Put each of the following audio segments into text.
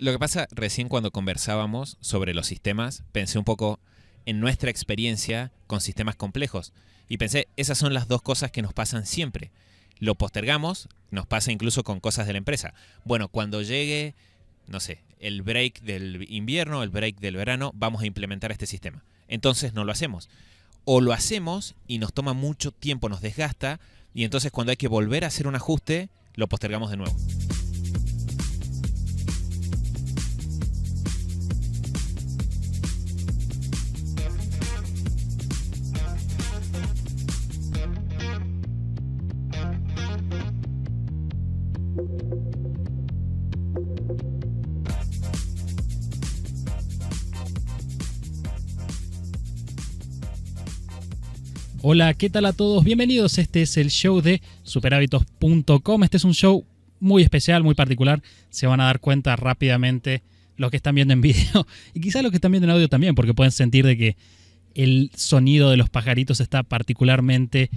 Lo que pasa, recién cuando conversábamos sobre los sistemas, pensé un poco en nuestra experiencia con sistemas complejos. Y pensé, esas son las dos cosas que nos pasan siempre. Lo postergamos, nos pasa incluso con cosas de la empresa. Bueno, cuando llegue, no sé, el break del invierno, el break del verano, vamos a implementar este sistema. Entonces no lo hacemos. O lo hacemos y nos toma mucho tiempo, nos desgasta, y entonces cuando hay que volver a hacer un ajuste, lo postergamos de nuevo. Hola, ¿qué tal a todos? Bienvenidos, este es el show de superhábitos.com. Este es un show muy especial, muy particular. Se van a dar cuenta rápidamente los que están viendo en video y quizás los que están viendo en audio también, porque pueden sentir de que el sonido de los pajaritos está particularmente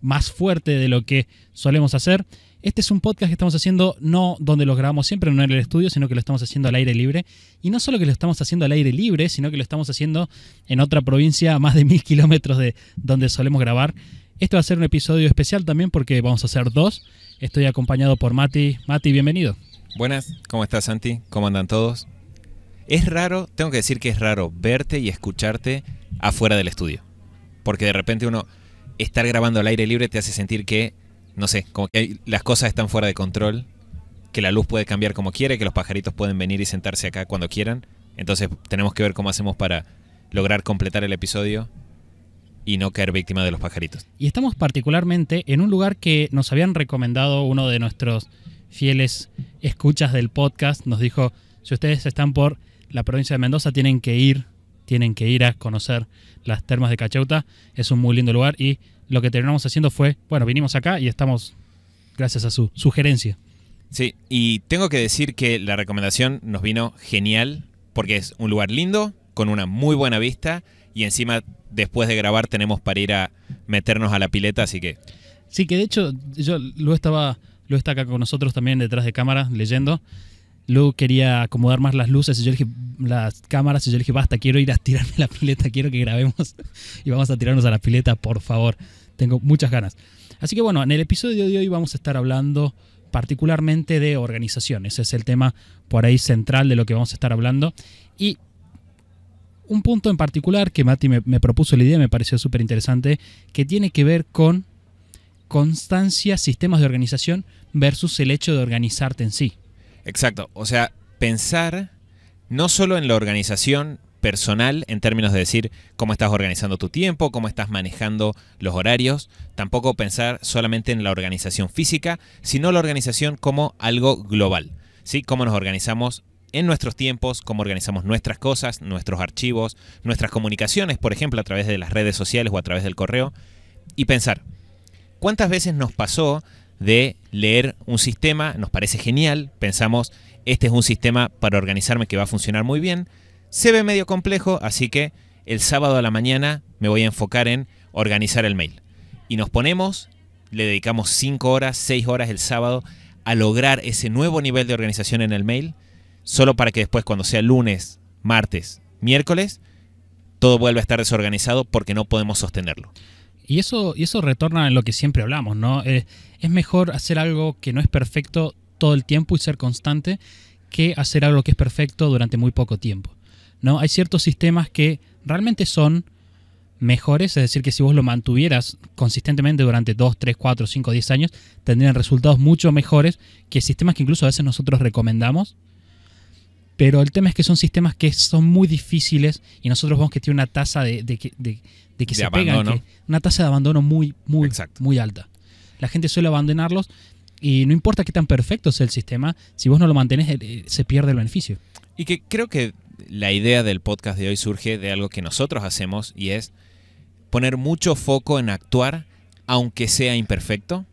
más fuerte de lo que solemos hacer. Este es un podcast que estamos haciendo no donde lo grabamos siempre, no en el estudio, sino que lo estamos haciendo al aire libre. Y no solo que lo estamos haciendo al aire libre, sino que lo estamos haciendo en otra provincia a más de mil kilómetros de donde solemos grabar. Este va a ser un episodio especial también porque vamos a hacer dos. Estoy acompañado por Mati. Mati, bienvenido. Buenas, ¿cómo estás Santi? ¿Cómo andan todos? Es raro, tengo que decir que es raro verte y escucharte afuera del estudio. Porque de repente uno, estar grabando al aire libre te hace sentir que no sé, como que las cosas están fuera de control, que la luz puede cambiar como quiere, que los pajaritos pueden venir y sentarse acá cuando quieran. Entonces tenemos que ver cómo hacemos para lograr completar el episodio y no caer víctima de los pajaritos. Y estamos particularmente en un lugar que nos habían recomendado uno de nuestros fieles escuchas del podcast. Nos dijo, si ustedes están por la provincia de Mendoza, tienen que ir tienen que ir a conocer las termas de Cachauta, Es un muy lindo lugar y lo que terminamos haciendo fue, bueno, vinimos acá y estamos gracias a su sugerencia. Sí, y tengo que decir que la recomendación nos vino genial porque es un lugar lindo, con una muy buena vista y encima después de grabar tenemos para ir a meternos a la pileta, así que... Sí, que de hecho yo lo estaba, lo está acá con nosotros también detrás de cámara leyendo Luego quería acomodar más las luces y yo dije, las cámaras, y yo le dije, basta, quiero ir a tirarme la pileta, quiero que grabemos y vamos a tirarnos a la pileta, por favor. Tengo muchas ganas. Así que bueno, en el episodio de hoy vamos a estar hablando particularmente de organización. Ese es el tema por ahí central de lo que vamos a estar hablando. Y un punto en particular que Mati me, me propuso la idea, me pareció súper interesante, que tiene que ver con constancia, sistemas de organización versus el hecho de organizarte en sí. Exacto, o sea, pensar no solo en la organización personal en términos de decir cómo estás organizando tu tiempo, cómo estás manejando los horarios, tampoco pensar solamente en la organización física, sino la organización como algo global, ¿sí? Cómo nos organizamos en nuestros tiempos, cómo organizamos nuestras cosas, nuestros archivos, nuestras comunicaciones, por ejemplo, a través de las redes sociales o a través del correo, y pensar, ¿cuántas veces nos pasó de leer un sistema, nos parece genial, pensamos, este es un sistema para organizarme que va a funcionar muy bien, se ve medio complejo, así que el sábado a la mañana me voy a enfocar en organizar el mail. Y nos ponemos, le dedicamos 5 horas, 6 horas el sábado a lograr ese nuevo nivel de organización en el mail, solo para que después cuando sea lunes, martes, miércoles, todo vuelva a estar desorganizado porque no podemos sostenerlo. Y eso, y eso retorna en lo que siempre hablamos, ¿no? Eh, es mejor hacer algo que no es perfecto todo el tiempo y ser constante que hacer algo que es perfecto durante muy poco tiempo. ¿no? Hay ciertos sistemas que realmente son mejores, es decir, que si vos lo mantuvieras consistentemente durante 2, 3, 4, 5, 10 años, tendrían resultados mucho mejores que sistemas que incluso a veces nosotros recomendamos, pero el tema es que son sistemas que son muy difíciles y nosotros vemos que tiene una tasa de, que se abandono. una tasa de abandono muy, muy, muy alta. La gente suele abandonarlos y no importa qué tan perfecto sea el sistema, si vos no lo mantenés, eh, eh, se pierde el beneficio. Y que creo que la idea del podcast de hoy surge de algo que nosotros hacemos y es poner mucho foco en actuar aunque sea imperfecto.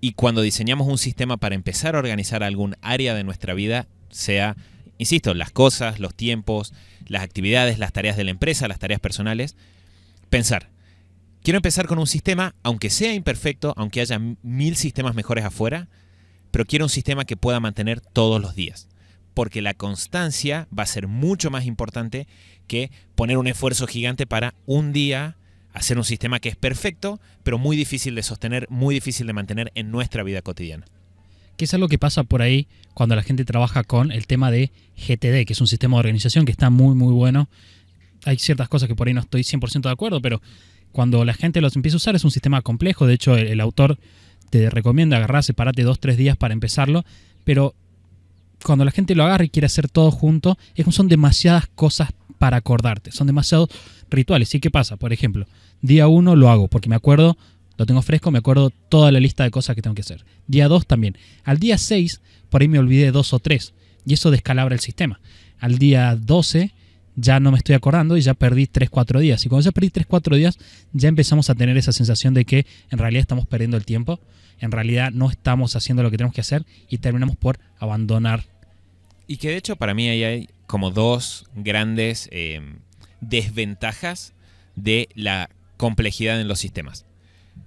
Y cuando diseñamos un sistema para empezar a organizar algún área de nuestra vida, sea insisto, las cosas, los tiempos, las actividades, las tareas de la empresa, las tareas personales. Pensar. Quiero empezar con un sistema, aunque sea imperfecto, aunque haya mil sistemas mejores afuera, pero quiero un sistema que pueda mantener todos los días. Porque la constancia va a ser mucho más importante que poner un esfuerzo gigante para un día hacer un sistema que es perfecto, pero muy difícil de sostener, muy difícil de mantener en nuestra vida cotidiana que es algo que pasa por ahí cuando la gente trabaja con el tema de GTD, que es un sistema de organización que está muy, muy bueno. Hay ciertas cosas que por ahí no estoy 100% de acuerdo, pero cuando la gente los empieza a usar es un sistema complejo. De hecho, el, autor te recomienda agarrar, separarte dos, tres días para empezarlo, pero cuando la gente lo agarra y quiere hacer todo junto, son demasiadas cosas para acordarte, son demasiados rituales. ¿Y qué pasa? Por ejemplo, día uno lo hago porque me acuerdo lo tengo fresco, me acuerdo toda la lista de cosas que tengo que hacer. Día 2 también. Al día 6, por ahí me olvidé dos o tres, y eso descalabra el sistema. Al día 12 ya no me estoy acordando y ya perdí 3-4 días. Y cuando ya perdí 3-4 días, ya empezamos a tener esa sensación de que en realidad estamos perdiendo el tiempo, en realidad no estamos haciendo lo que tenemos que hacer y terminamos por abandonar. Y que de hecho para mí ahí hay como dos grandes eh, desventajas de la complejidad en los sistemas.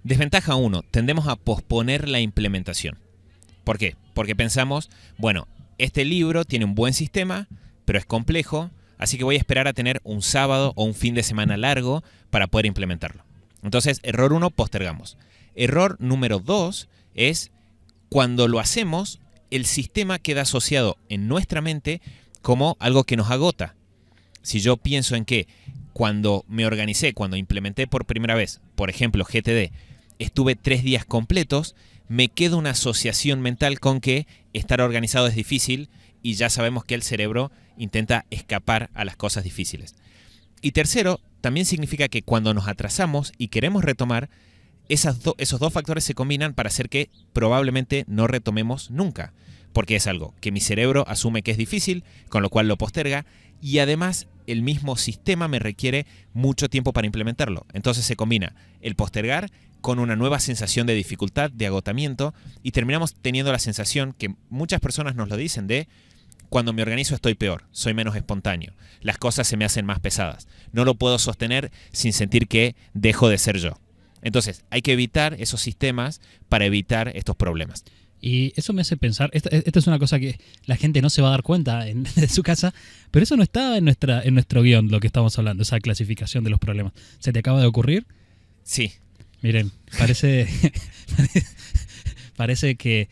Desventaja 1, tendemos a posponer la implementación. ¿Por qué? Porque pensamos, bueno, este libro tiene un buen sistema, pero es complejo, así que voy a esperar a tener un sábado o un fin de semana largo para poder implementarlo. Entonces, error 1, postergamos. Error número 2 es cuando lo hacemos, el sistema queda asociado en nuestra mente como algo que nos agota. Si yo pienso en que cuando me organicé, cuando implementé por primera vez, por ejemplo, GTD, estuve tres días completos, me queda una asociación mental con que estar organizado es difícil y ya sabemos que el cerebro intenta escapar a las cosas difíciles. Y tercero, también significa que cuando nos atrasamos y queremos retomar, esos dos factores se combinan para hacer que probablemente no retomemos nunca, porque es algo que mi cerebro asume que es difícil, con lo cual lo posterga, y además el mismo sistema me requiere mucho tiempo para implementarlo. Entonces se combina el postergar con una nueva sensación de dificultad, de agotamiento, y terminamos teniendo la sensación que muchas personas nos lo dicen de cuando me organizo estoy peor, soy menos espontáneo, las cosas se me hacen más pesadas, no lo puedo sostener sin sentir que dejo de ser yo. Entonces hay que evitar esos sistemas para evitar estos problemas. Y eso me hace pensar, e, esta, es una cosa que la gente no se va a dar cuenta en, su casa, pero eso no está en, nuestra, en nuestro guión, lo que estamos hablando, esa clasificación de los problemas. ¿Se te acaba de ocurrir? Sí. Miren, parece, parece que...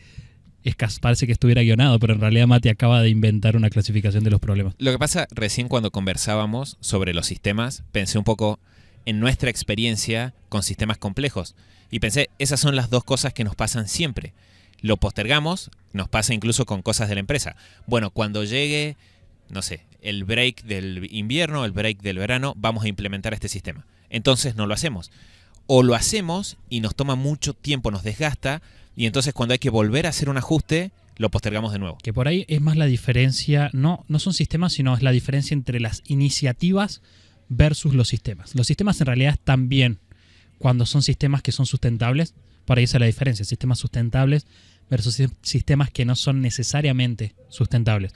Es, parece que estuviera guionado, pero en realidad Mati acaba de inventar una clasificación de los problemas. Lo que pasa, recién cuando conversábamos sobre los sistemas, pensé un poco en nuestra experiencia con sistemas complejos. Y pensé, esas son las dos cosas que nos pasan siempre lo postergamos, nos pasa incluso con cosas de la empresa. Bueno, cuando llegue, no sé, el break del invierno, el break del verano, vamos a implementar este sistema. Entonces no lo hacemos. O lo hacemos y nos toma mucho tiempo, nos desgasta, y entonces cuando hay que volver a hacer un ajuste, lo postergamos de nuevo. Que por ahí es más la diferencia, no, no son sistemas, sino es la diferencia entre las iniciativas versus los sistemas. Los sistemas en realidad también, cuando son sistemas que son sustentables, para ahí es la diferencia, sistemas sustentables versus sistemas que no son necesariamente sustentables.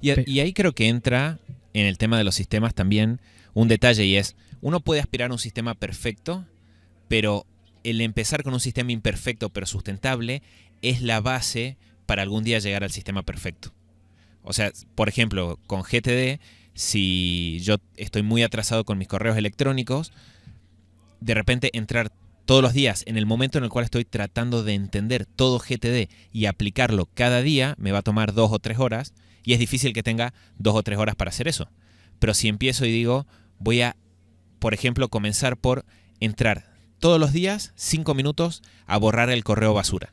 y ahí creo que entra en el tema de los sistemas también un detalle y es, uno puede aspirar a un sistema perfecto, pero el empezar con un sistema imperfecto pero sustentable es la base para algún día llegar al sistema perfecto. O sea, por ejemplo, con GTD, si yo estoy muy atrasado con mis correos electrónicos, de repente entrar todos los días, en el momento en el cual estoy tratando de entender todo GTD y aplicarlo cada día, me va a tomar dos o tres horas y es difícil que tenga dos o tres horas para hacer eso. Pero si empiezo y digo, voy a, por ejemplo, comenzar por entrar todos los días cinco minutos a borrar el correo basura.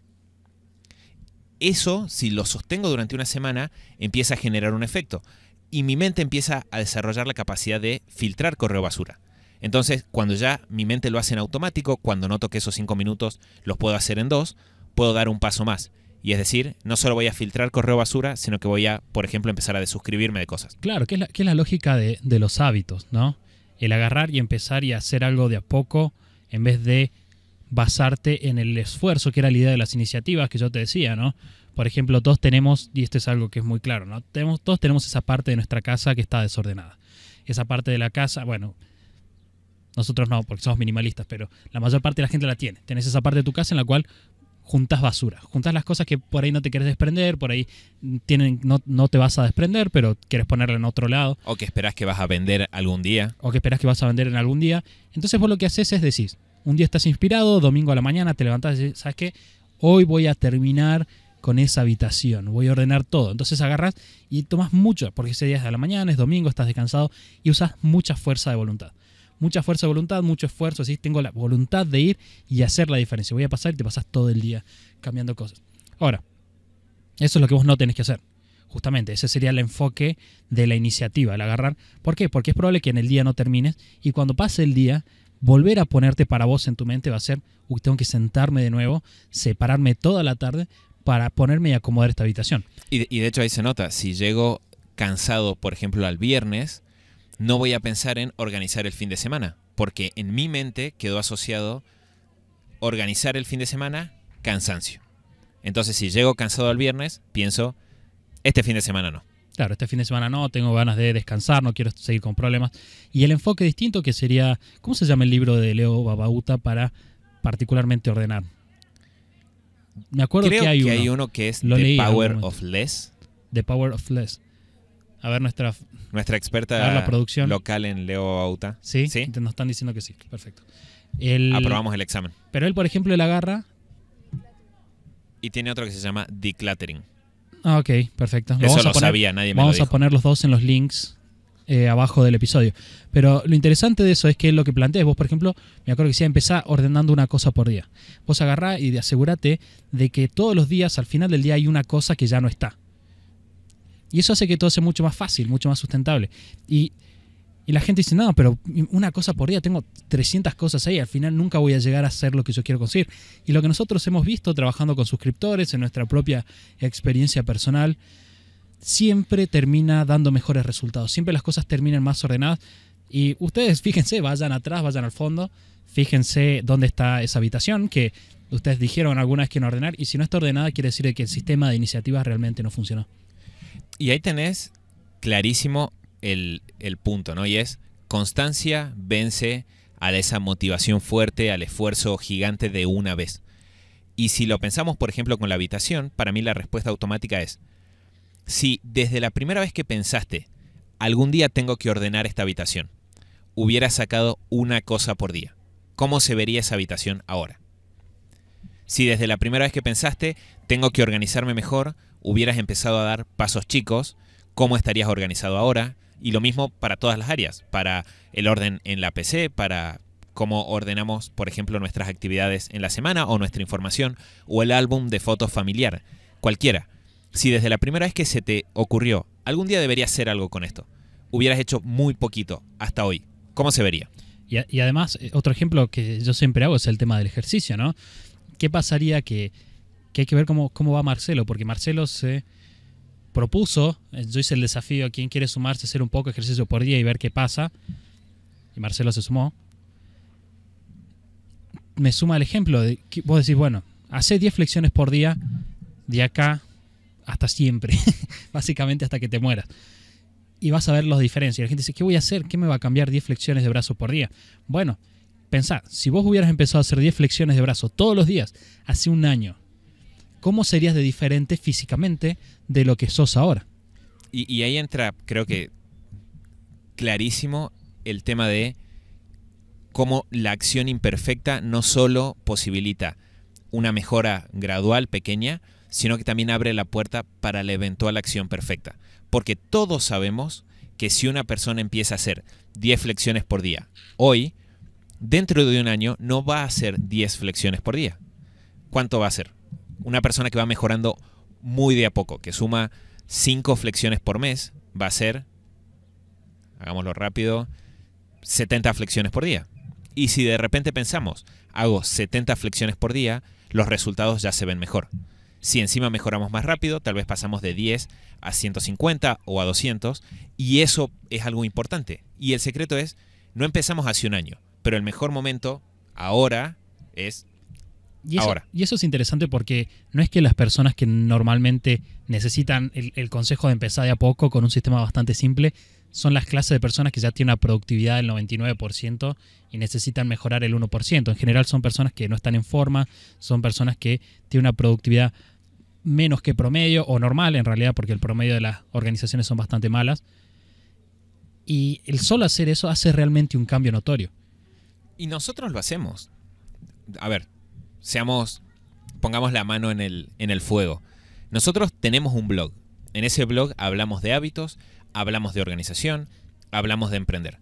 Eso, si lo sostengo durante una semana, empieza a generar un efecto y mi mente empieza a desarrollar la capacidad de filtrar correo basura. Entonces, cuando ya mi mente lo hace en automático, cuando noto que esos cinco minutos los puedo hacer en dos, puedo dar un paso más. Y es decir, no solo voy a filtrar correo basura, sino que voy a, por ejemplo, empezar a desuscribirme de cosas. Claro, que es la, lógica de, los hábitos, ¿no? El agarrar y empezar y hacer algo de a poco, en vez de basarte en el esfuerzo, que era la idea de las iniciativas que yo te decía, ¿no? Por ejemplo, todos tenemos, y esto es algo que es muy claro, ¿no? todos tenemos esa parte de nuestra casa que está desordenada. Esa parte de la casa, bueno, nosotros no, porque somos minimalistas, pero la mayor parte de la gente la tiene. Tenés esa parte de tu casa en la cual juntas basura, juntas las cosas que por ahí no te quieres desprender, por ahí tienen, no, te vas a desprender, pero quieres ponerla en otro lado. O que esperás que vas a vender algún día. O que esperás que vas a vender en algún día. Entonces vos lo que haces es decís, un día estás inspirado, domingo a la mañana te levantas y decís, ¿sabes qué? Hoy voy a terminar con esa habitación, voy a ordenar todo. Entonces agarras y tomas mucho, porque ese día es de la mañana, es domingo, estás descansado y usas mucha fuerza de voluntad mucha fuerza de voluntad, mucho esfuerzo, así tengo la voluntad de ir y hacer la diferencia. Voy a pasar y te pasas todo el día cambiando cosas. Ahora, eso es lo que vos no tenés que hacer. Justamente, ese sería el enfoque de la iniciativa, el agarrar. ¿Por qué? Porque es probable que en el día no termines y cuando pase el día, volver a ponerte para vos en tu mente va a ser, tengo que sentarme de nuevo, separarme toda la tarde para ponerme y acomodar esta habitación. Y y de hecho ahí se nota, si llego cansado, por ejemplo, al viernes, no voy a pensar en organizar el fin de semana, porque en mi mente quedó asociado organizar el fin de semana, cansancio. Entonces, si llego cansado al viernes, pienso, este fin de semana no. Claro, este fin de semana no, tengo ganas de descansar, no quiero seguir con problemas. Y el enfoque distinto que sería, ¿cómo se llama el libro de Leo Babauta para particularmente ordenar? Me acuerdo que, hay, uno. que es The Power of Less. The Power of Less. A ver, nuestra, nuestra experta local en Leo Auta. ¿Sí? nos están diciendo que sí. Perfecto. Aprobamos el examen. Pero él, por ejemplo, él agarra. Y tiene otro que se llama decluttering. Ah, ok, perfecto. Eso lo sabía, nadie me Vamos a poner los dos en los links eh, abajo del episodio. Pero lo interesante de eso es que lo que plantees vos, por ejemplo, me acuerdo que decía, empezar ordenando una cosa por día. Vos agarrá y asegúrate de que todos los días, al final del día, hay una cosa que ya no está. Y eso hace que todo sea mucho más fácil, mucho más sustentable. Y, y, la gente dice, no, pero una cosa por día, tengo 300 cosas ahí, al final nunca voy a llegar a hacer lo que yo quiero conseguir. Y lo que nosotros hemos visto trabajando con suscriptores, en nuestra propia experiencia personal, siempre termina dando mejores resultados, siempre las cosas terminan más ordenadas. Y ustedes, fíjense, vayan atrás, vayan al fondo, fíjense dónde está esa habitación, que ustedes dijeron alguna vez que no ordenar, y si no está ordenada quiere decir que el sistema de iniciativas realmente no funcionó. Y ahí tenés clarísimo el, punto, ¿no? Y es constancia vence a esa motivación fuerte, al esfuerzo gigante de una vez. Y si lo pensamos, por ejemplo, con la habitación, para mí la respuesta automática es, si desde la primera vez que pensaste, algún día tengo que ordenar esta habitación, hubiera sacado una cosa por día, ¿cómo se vería esa habitación ahora? Si desde la primera vez que pensaste, tengo que organizarme mejor, hubieras empezado a dar pasos chicos, cómo estarías organizado ahora. Y lo mismo para todas las áreas, para el orden en la PC, para cómo ordenamos, por ejemplo, nuestras actividades en la semana o nuestra información o el álbum de fotos familiar, cualquiera. Si desde la primera vez que se te ocurrió, algún día deberías hacer algo con esto, hubieras hecho muy poquito hasta hoy, ¿cómo se vería? Y, y además, eh, otro ejemplo que yo siempre hago es el tema del ejercicio, ¿no? ¿Qué pasaría que que hay que ver cómo, va Marcelo, porque Marcelo se propuso, eh, yo hice el desafío a quien quiere sumarse, hacer un poco de ejercicio por día y ver qué pasa, y Marcelo se sumó. Me suma el ejemplo de vos decís, bueno, hace 10 flexiones por día de acá hasta siempre, básicamente hasta que te mueras. Y vas a ver las diferencias. La gente dice, ¿qué voy a hacer? ¿Qué me va a cambiar 10 flexiones de brazo por día? Bueno, pensá, si vos hubieras empezado a hacer 10 flexiones de brazo todos los días, hace un año, ¿cómo serías de diferente físicamente de lo que sos ahora? Y, ahí entra, creo que clarísimo, el tema de cómo la acción imperfecta no solo posibilita una mejora gradual, pequeña, sino que también abre la puerta para la eventual acción perfecta. Porque todos sabemos que si una persona empieza a hacer 10 flexiones por día, hoy, dentro de un año, no va a hacer 10 flexiones por día. ¿Cuánto va a ser? una persona que va mejorando muy de a poco, que suma 5 flexiones por mes, va a ser, hagámoslo rápido, 70 flexiones por día. Y si de repente pensamos, hago 70 flexiones por día, los resultados ya se ven mejor. Si encima mejoramos más rápido, tal vez pasamos de 10 a 150 o a 200, y eso es algo importante. Y el secreto es, no empezamos hace un año, pero el mejor momento ahora es y eso, y eso es interesante porque no es que las personas que normalmente necesitan el, consejo de empezar de a poco con un sistema bastante simple son las clases de personas que ya tienen una productividad del 99% y necesitan mejorar el 1%. En general son personas que no están en forma, son personas que tienen una productividad menos que promedio o normal en realidad porque el promedio de las organizaciones son bastante malas. Y el solo hacer eso hace realmente un cambio notorio. Y nosotros lo hacemos. A ver, seamos, pongamos la mano en el, fuego. Nosotros tenemos un blog. En ese blog hablamos de hábitos, hablamos de organización, hablamos de emprender.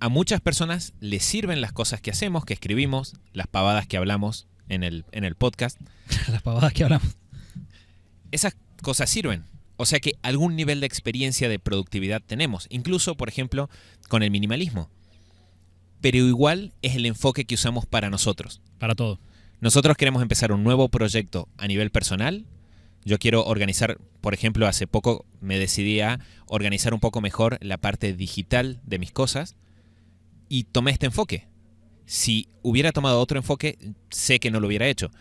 A muchas personas les sirven las cosas que hacemos, que escribimos, las pavadas que hablamos en el, en el podcast. las pavadas que hablamos. Esas cosas sirven. O sea que algún nivel de experiencia de productividad tenemos, incluso, por ejemplo, con el minimalismo. Pero igual es el enfoque que usamos para nosotros. Para todo. Nosotros queremos empezar un nuevo proyecto a nivel personal. Yo quiero organizar, por ejemplo, hace poco me decidí a organizar un poco mejor la parte digital de mis cosas y tomé este enfoque. Si hubiera tomado otro enfoque, sé que no lo hubiera hecho.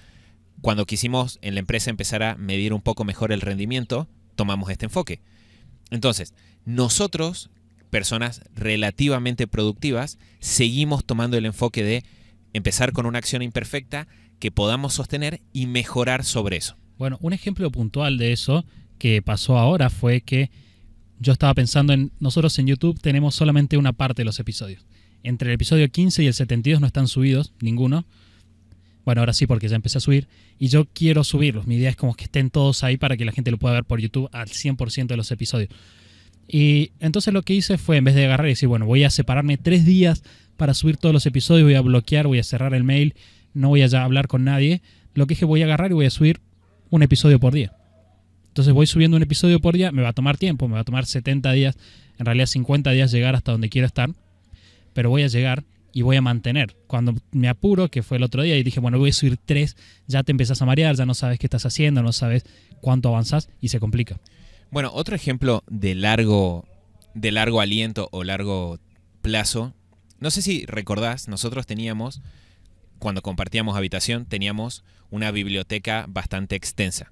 Cuando quisimos en la empresa empezar a medir un poco mejor el rendimiento, tomamos este enfoque. Entonces, nosotros, personas relativamente productivas, seguimos tomando el enfoque de empezar con una acción imperfecta que podamos sostener y mejorar sobre eso. Bueno, un ejemplo puntual de eso que pasó ahora fue que yo estaba pensando en, nosotros en YouTube tenemos solamente una parte de los episodios. Entre el episodio 15 y el 72 no están subidos, ninguno. Bueno, ahora sí porque ya empecé a subir. Y yo quiero subirlos. Mi idea es como que estén todos ahí para que la gente lo pueda ver por YouTube al 100% de los episodios. Y entonces lo que hice fue, en vez de agarrar y decir, bueno, voy a separarme tres días para subir todos los episodios, voy a bloquear, voy a cerrar el mail, no voy a hablar con nadie. Lo que es que voy a agarrar y voy a subir un episodio por día. Entonces voy subiendo un episodio por día, me va a tomar tiempo, me va a tomar 70 días, en realidad 50 días llegar hasta donde quiero estar, pero voy a llegar y voy a mantener. Cuando me apuro, que fue el otro día, y dije, bueno, voy a subir tres, ya te empezás a marear, ya no sabes qué estás haciendo, no sabes cuánto avanzas y se complica. Bueno, otro ejemplo de largo, de largo aliento o largo plazo no sé si recordás, nosotros teníamos, cuando compartíamos habitación, teníamos una biblioteca bastante extensa.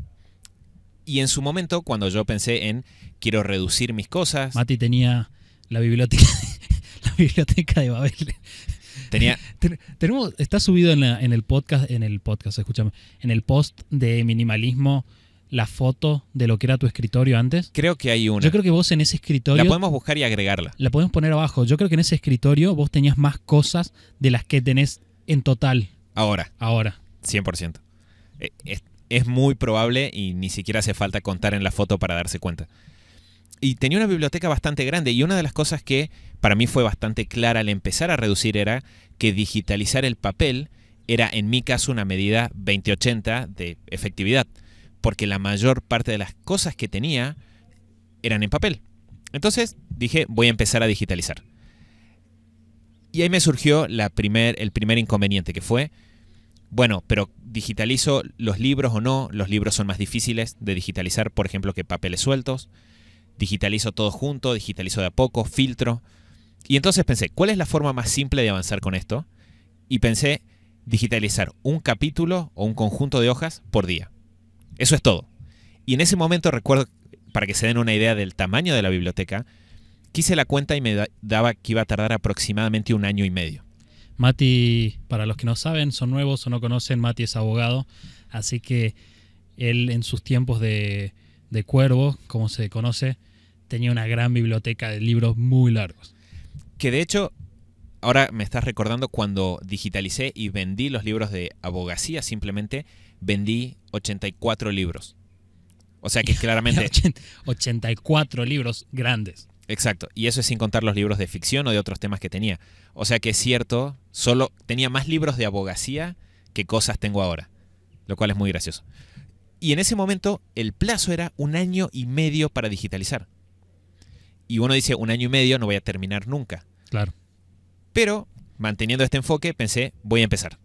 Y en su momento, cuando yo pensé en quiero reducir mis cosas. Mati tenía la biblioteca, la biblioteca de Babel. Tenía. tenemos, está subido en, en el podcast, en el podcast, escúchame, en el post de minimalismo la foto de lo que era tu escritorio antes? Creo que hay una. Yo creo que vos en ese escritorio... La podemos buscar y agregarla. La podemos poner abajo. Yo creo que en ese escritorio vos tenías más cosas de las que tenés en total. Ahora. Ahora. 100%. E, es, es muy probable y ni siquiera hace falta contar en la foto para darse cuenta. Y tenía una biblioteca bastante grande y una de las cosas que para mí fue bastante clara al empezar a reducir era que digitalizar el papel era en mi caso una medida 2080 de efectividad porque la mayor parte de las cosas que tenía eran en papel. Entonces dije, voy a empezar a digitalizar. Y ahí me surgió el primer inconveniente, que fue, bueno, pero digitalizo los libros o no, los libros son más difíciles de digitalizar, por ejemplo, que papeles sueltos, digitalizo todo junto, digitalizo de a poco, filtro. Y entonces pensé, ¿cuál es la forma más simple de avanzar con esto? Y pensé, digitalizar un capítulo o un conjunto de hojas por día. Eso es todo. Y en ese momento recuerdo, para que se den una idea del tamaño de la biblioteca, quise la cuenta y me daba que iba a tardar aproximadamente un año y medio. Mati, para los que no saben, son nuevos o no conocen, Mati es abogado, así que él en sus tiempos de, de cuervo, como se conoce, tenía una gran biblioteca de libros muy largos. Que de hecho, ahora me estás recordando cuando digitalicé y vendí los libros de abogacía simplemente, vendí 84 libros. O sea que claramente... 84 libros grandes. Exacto, y eso es sin contar los libros de ficción o de otros temas que tenía. O sea que es cierto, solo tenía más libros de abogacía que cosas tengo ahora, lo cual es muy gracioso. Y en ese momento el plazo era un año y medio para digitalizar. Y uno dice, un año y medio no voy a terminar nunca. Claro. Pero, manteniendo este enfoque, pensé, voy a empezar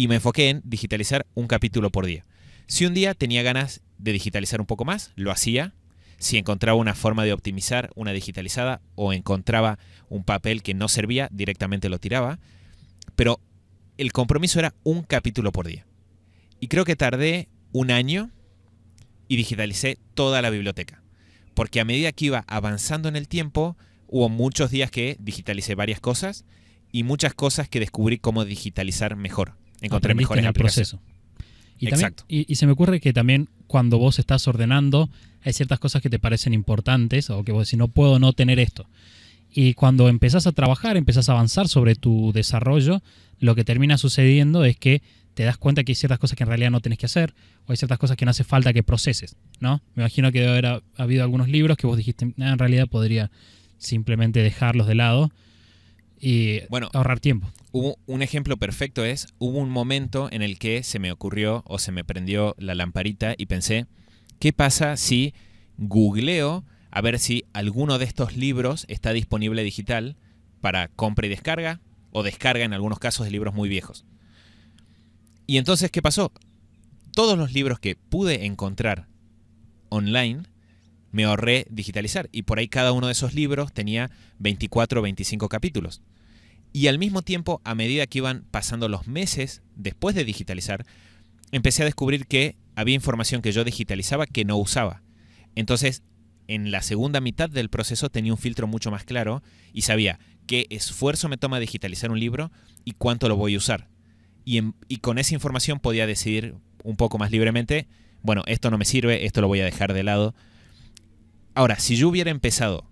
y me enfoqué en digitalizar un capítulo por día. Si un día tenía ganas de digitalizar un poco más, lo hacía. Si encontraba una forma de optimizar una digitalizada o encontraba un papel que no servía, directamente lo tiraba. Pero el compromiso era un capítulo por día. Y creo que tardé un año y digitalicé toda la biblioteca. Porque a medida que iba avanzando en el tiempo, hubo muchos días que digitalicé varias cosas y muchas cosas que descubrí cómo digitalizar mejor encontré mejor en el proceso. Y Exacto. y, se me ocurre que también cuando vos estás ordenando, hay ciertas cosas que te parecen importantes o que vos decís, no puedo no tener esto. Y cuando empezás a trabajar, empezás a avanzar sobre tu desarrollo, lo que termina sucediendo es que te das cuenta que hay ciertas cosas que en realidad no tienes que hacer o hay ciertas cosas que no hace falta que proceses, ¿no? Me imagino que debe haber habido algunos libros que vos dijiste, ah, en realidad podría simplemente dejarlos de lado y bueno, ahorrar tiempo. un ejemplo perfecto es, hubo un momento en el que se me ocurrió o se me prendió la lamparita y pensé, ¿qué pasa si googleo a ver si alguno de estos libros está disponible digital para compra y descarga o descarga en algunos casos de libros muy viejos? Y entonces, ¿qué pasó? Todos los libros que pude encontrar online me ahorré digitalizar. Y por ahí cada uno de esos libros tenía 24 o 25 capítulos. Y al mismo tiempo, a medida que iban pasando los meses después de digitalizar, empecé a descubrir que había información que yo digitalizaba que no usaba. Entonces, en la segunda mitad del proceso tenía un filtro mucho más claro y sabía qué esfuerzo me toma digitalizar un libro y cuánto lo voy a usar. Y, con esa información podía decidir un poco más libremente, bueno, esto no me sirve, esto lo voy a dejar de lado Ahora, si yo hubiera empezado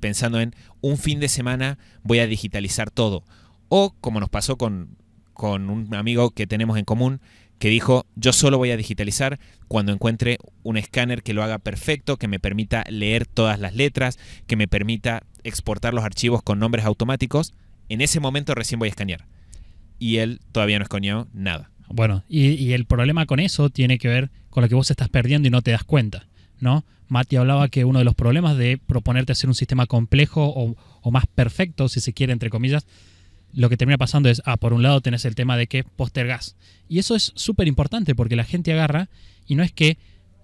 pensando en un fin de semana voy a digitalizar todo, o como nos pasó con, un amigo que tenemos en común, que dijo, yo solo voy a digitalizar cuando encuentre un escáner que lo haga perfecto, que me permita leer todas las letras, que me permita exportar los archivos con nombres automáticos, en ese momento recién voy a escanear. Y él todavía no escaneó nada. Bueno, y el problema con eso tiene que ver con lo que vos estás perdiendo y no te das cuenta. ¿no? Mati hablaba que uno de los problemas de proponerte hacer un sistema complejo o, más perfecto, si se quiere, entre comillas, lo que termina pasando es, ah, por un lado tenés el tema de que postergas Y eso es súper importante porque la gente agarra y no es que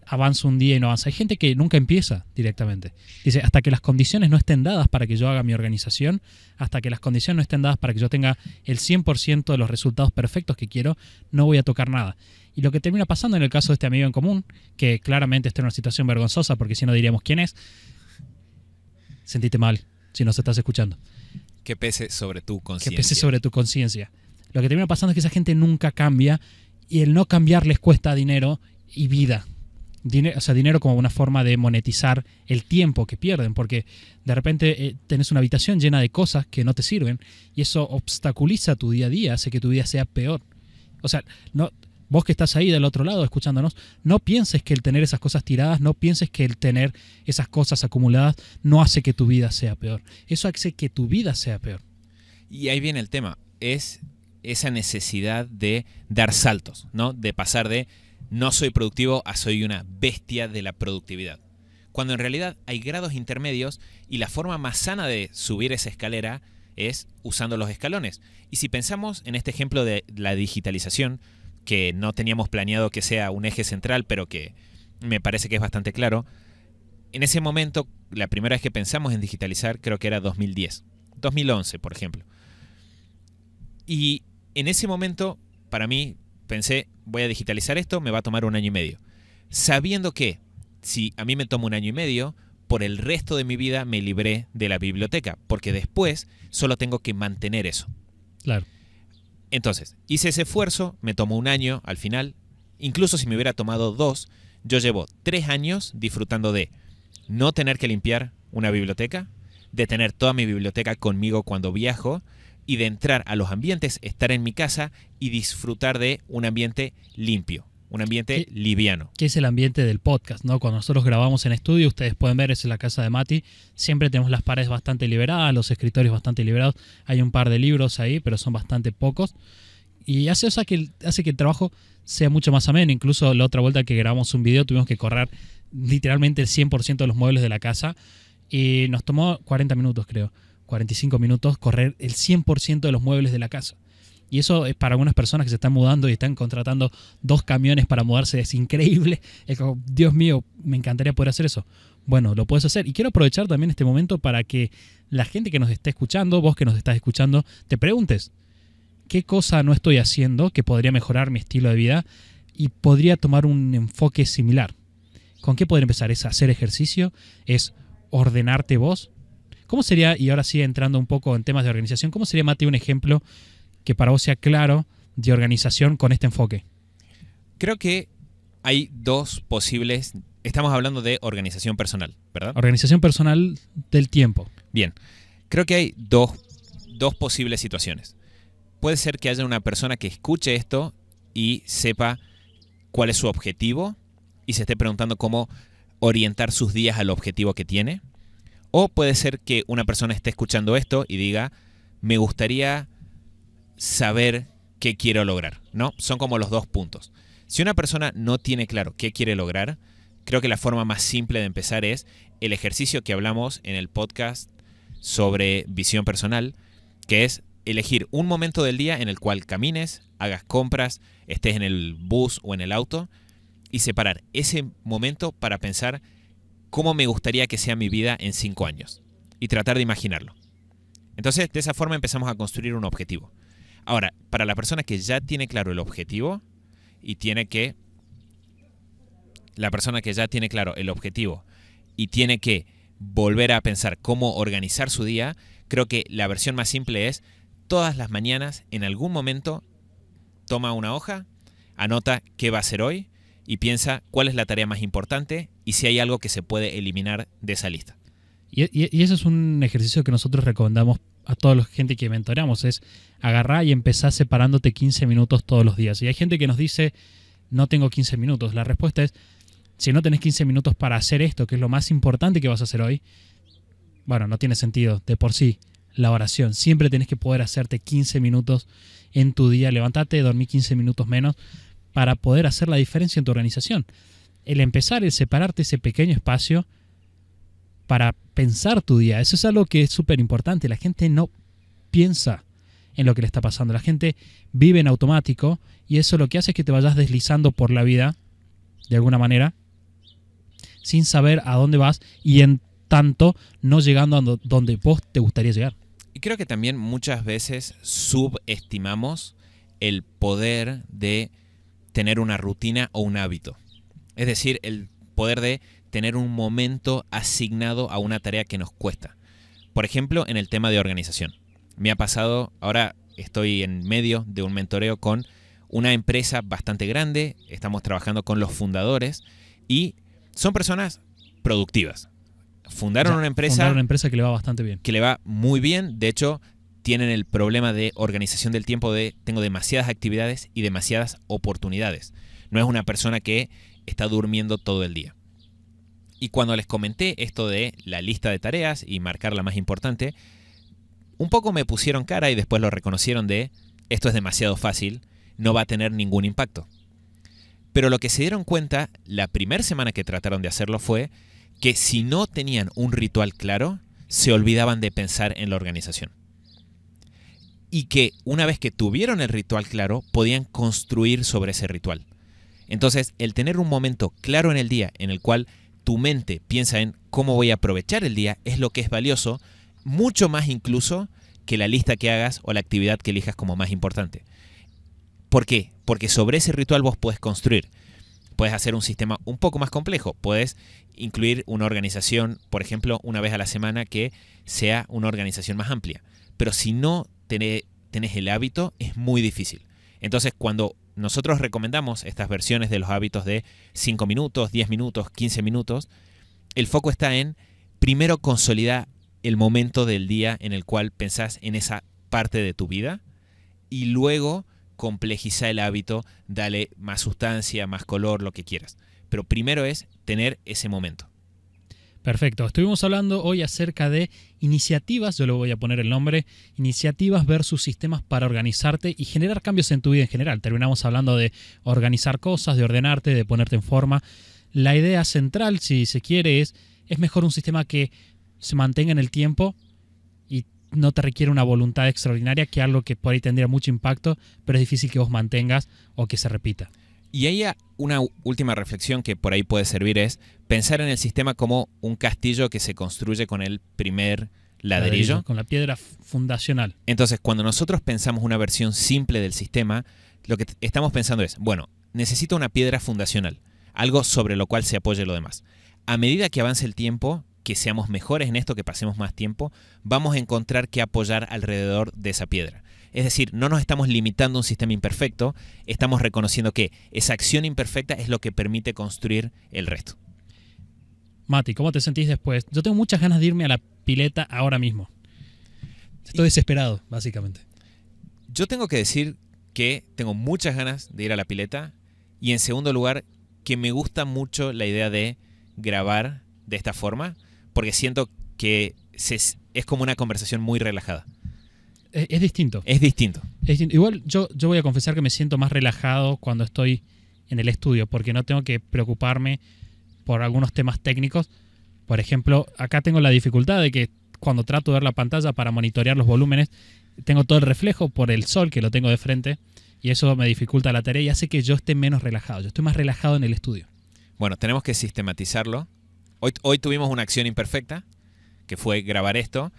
avanza un día y no avanza. Hay gente que nunca empieza directamente. Dice, hasta que las condiciones no estén dadas para que yo haga mi organización, hasta que las condiciones no estén dadas para que yo tenga el 100% de los resultados perfectos que quiero, no voy a tocar nada. Y lo que termina pasando en el caso de este amigo en común, que claramente está en una situación vergonzosa, porque si no diríamos quién es, sentíte mal si nos estás escuchando. Que pese sobre tu conciencia. Que pese sobre tu conciencia. Lo que termina pasando es que esa gente nunca cambia y el no cambiar les cuesta dinero y vida dinero, o sea, dinero como una forma de monetizar el tiempo que pierden, porque de repente eh, tenés una habitación llena de cosas que no te sirven y eso obstaculiza tu día a día, hace que tu vida sea peor. O sea, no, vos que estás ahí del otro lado escuchándonos, no pienses que el tener esas cosas tiradas, no pienses que el tener esas cosas acumuladas no hace que tu vida sea peor. Eso hace que tu vida sea peor. Y ahí viene el tema, es esa necesidad de dar saltos, ¿no? De pasar de no soy productivo a ah, soy una bestia de la productividad. Cuando en realidad hay grados intermedios y la forma más sana de subir esa escalera es usando los escalones. Y si pensamos en este ejemplo de la digitalización, que no teníamos planeado que sea un eje central, pero que me parece que es bastante claro, en ese momento, la primera vez que pensamos en digitalizar, creo que era 2010, 2011, por ejemplo. Y en ese momento, para mí, pensé, voy a digitalizar esto, me va a tomar un año y medio. Sabiendo que si a mí me toma un año y medio, por el resto de mi vida me libré de la biblioteca, porque después solo tengo que mantener eso. Claro. Entonces, hice ese esfuerzo, me tomó un año al final, incluso si me hubiera tomado dos, yo llevo tres años disfrutando de no tener que limpiar una biblioteca, de tener toda mi biblioteca conmigo cuando viajo, y de entrar a los ambientes, estar en mi casa y disfrutar de un ambiente limpio, un ambiente liviano. Que es el ambiente del podcast, ¿no? Cuando nosotros grabamos en estudio, ustedes pueden ver, es en la casa de Mati, siempre tenemos las paredes bastante liberadas, los escritorios bastante liberados, hay un par de libros ahí, pero son bastante pocos. Y hace, que, hace que el trabajo sea mucho más ameno. Incluso la otra vuelta que grabamos un video tuvimos que correr literalmente el 100% de los muebles de la casa y nos tomó 40 minutos, creo 45 minutos correr el 100% de los muebles de la casa. Y eso es para algunas personas que se están mudando y están contratando dos camiones para mudarse. Es increíble. Es como, Dios mío, me encantaría poder hacer eso. Bueno, lo puedes hacer. Y quiero aprovechar también este momento para que la gente que nos está escuchando, vos que nos estás escuchando, te preguntes, ¿qué cosa no estoy haciendo que podría mejorar mi estilo de vida y podría tomar un enfoque similar? ¿Con qué poder empezar? ¿Es hacer ejercicio? ¿Es ordenarte vos? ¿Cómo sería, y ahora sí entrando un poco en temas de organización, cómo sería, Mati, un ejemplo que para vos sea claro de organización con este enfoque? Creo que hay dos posibles. Estamos hablando de organización personal, ¿verdad? Organización personal del tiempo. Bien. Creo que hay dos, dos posibles situaciones. Puede ser que haya una persona que escuche esto y sepa cuál es su objetivo y se esté preguntando cómo orientar sus días al objetivo que tiene. O puede ser que una persona esté escuchando esto y diga, me gustaría saber qué quiero lograr, ¿no? Son como los dos puntos. Si una persona no tiene claro qué quiere lograr, creo que la forma más simple de empezar es el ejercicio que hablamos en el podcast sobre visión personal, que es elegir un momento del día en el cual camines, hagas compras, estés en el bus o en el auto y separar ese momento para pensar cómo me gustaría que sea mi vida en cinco años y tratar de imaginarlo. Entonces, de esa forma empezamos a construir un objetivo. Ahora, para la persona que ya tiene claro el objetivo y tiene que... La persona que ya tiene claro el objetivo y tiene que volver a pensar cómo organizar su día, creo que la versión más simple es todas las mañanas, en algún momento, toma una hoja, anota qué va a hacer hoy y piensa cuál es la tarea más importante y si hay algo que se puede eliminar de esa lista. Y, eso es un ejercicio que nosotros recomendamos a toda la gente que mentoramos, es agarrar y empezar separándote 15 minutos todos los días. Y hay gente que nos dice, no tengo 15 minutos. La respuesta es, si no tenés 15 minutos para hacer esto, que es lo más importante que vas a hacer hoy, bueno, no tiene sentido de por sí la oración. Siempre tenés que poder hacerte 15 minutos en tu día. Levantate, dormí 15 minutos menos para poder hacer la diferencia en tu organización el empezar, el separarte ese pequeño espacio para pensar tu día. Eso es algo que es súper importante. La gente no piensa en lo que le está pasando. La gente vive en automático y eso lo que hace es que te vayas deslizando por la vida, de alguna manera, sin saber a dónde vas y en tanto no llegando a donde vos te gustaría llegar. Y creo que también muchas veces subestimamos el poder de tener una rutina o un hábito. Es decir, el poder de tener un momento asignado a una tarea que nos cuesta. Por ejemplo, en el tema de organización. Me ha pasado, ahora estoy en medio de un mentoreo con una empresa bastante grande, estamos trabajando con los fundadores y son personas productivas. Fundaron una empresa. una empresa que le va bastante bien. Que le va muy bien. De hecho, tienen el problema de organización del tiempo de tengo demasiadas actividades y demasiadas oportunidades. No es una persona que está durmiendo todo el día. Y cuando les comenté esto de la lista de tareas y marcar la más importante, un poco me pusieron cara y después lo reconocieron de esto es demasiado fácil, no va a tener ningún impacto. Pero lo que se dieron cuenta la primera semana que trataron de hacerlo fue que si no tenían un ritual claro, se olvidaban de pensar en la organización. Y que una vez que tuvieron el ritual claro, podían construir sobre ese ritual. Entonces, el tener un momento claro en el día en el cual tu mente piensa en cómo voy a aprovechar el día es lo que es valioso, mucho más incluso que la lista que hagas o la actividad que elijas como más importante. ¿Por qué? Porque sobre ese ritual vos puedes construir. Puedes hacer un sistema un poco más complejo. Puedes incluir una organización, por ejemplo, una vez a la semana que sea una organización más amplia. Pero si no tenés, tenés el hábito, es muy difícil. Entonces, cuando nosotros recomendamos estas versiones de los hábitos de 5 minutos, 10 minutos, 15 minutos. El foco está en, primero, consolidar el momento del día en el cual pensás en esa parte de tu vida y luego complejizar el hábito, dale más sustancia, más color, lo que quieras. Pero primero es tener ese momento. Perfecto. Estuvimos hablando hoy acerca de iniciativas, yo le voy a poner el nombre, iniciativas versus sistemas para organizarte y generar cambios en tu vida en general. Terminamos hablando de organizar cosas, de ordenarte, de ponerte en forma. La idea central, si se quiere, es es mejor un sistema que se mantenga en el tiempo y no te requiere una voluntad extraordinaria, que algo que por ahí tendría mucho impacto, pero es difícil que vos mantengas o que se repita. Y ahí una última reflexión que por ahí puede servir es pensar en el sistema como un castillo que se construye con el primer ladrillo. con la piedra fundacional. Entonces, cuando nosotros pensamos una versión simple del sistema, lo que estamos pensando es, bueno, necesito una piedra fundacional, algo sobre lo cual se apoye lo demás. A medida que avance el tiempo, que seamos mejores en esto, que pasemos más tiempo, vamos a encontrar que apoyar alrededor de esa piedra. Es decir, no nos estamos limitando a un sistema imperfecto, estamos reconociendo que esa acción imperfecta es lo que permite construir el resto. Mati, ¿cómo te sentís después? Yo tengo muchas ganas de irme a la pileta ahora mismo. Estoy desesperado, básicamente. Yo tengo que decir que tengo muchas ganas de ir a la pileta y en segundo lugar que me gusta mucho la idea de grabar de esta forma porque siento que es como una conversación muy relajada. Eh, es, distinto. Es distinto. Igual yo, yo voy a confesar que me siento más relajado cuando estoy en el estudio, porque no tengo que preocuparme por algunos temas técnicos. Por ejemplo, acá tengo la dificultad de que cuando trato de ver la pantalla para monitorear los volúmenes, tengo todo el reflejo por el sol que lo tengo de frente y eso me dificulta la tarea y hace que yo esté menos relajado. Yo estoy más relajado en el estudio. Bueno, tenemos que sistematizarlo. Hoy, hoy tuvimos una acción imperfecta, que fue grabar esto,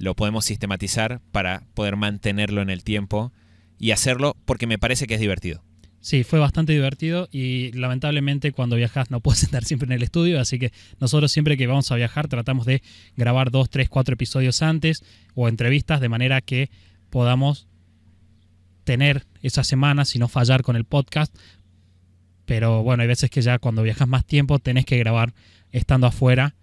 lo podemos sistematizar para poder mantenerlo en el tiempo y hacerlo porque me parece que es divertido. Sí, fue bastante divertido y lamentablemente cuando viajas no puedes estar siempre en el estudio, así que nosotros siempre que vamos a viajar tratamos de grabar dos, tres, cuatro episodios antes o entrevistas de manera que podamos tener esa semana, si no fallar con el podcast. Pero bueno, hay veces que ya cuando viajas más tiempo tenés que grabar estando afuera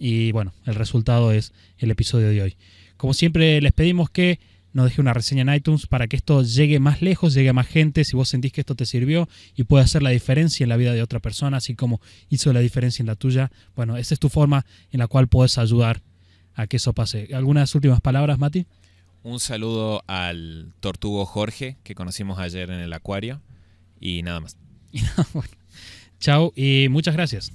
y bueno, el resultado es el episodio de hoy. Como siempre, les pedimos que nos deje una reseña en iTunes para que esto llegue más lejos, llegue a más gente, si vos sentís que esto te sirvió y puede hacer la diferencia en la vida de otra persona, así como hizo la diferencia en la tuya. Bueno, esa es tu forma en la cual puedes ayudar a que eso pase. ¿Algunas últimas palabras, Mati? Un saludo al tortugo Jorge que conocimos ayer en el acuario y nada más. bueno, chao y muchas gracias.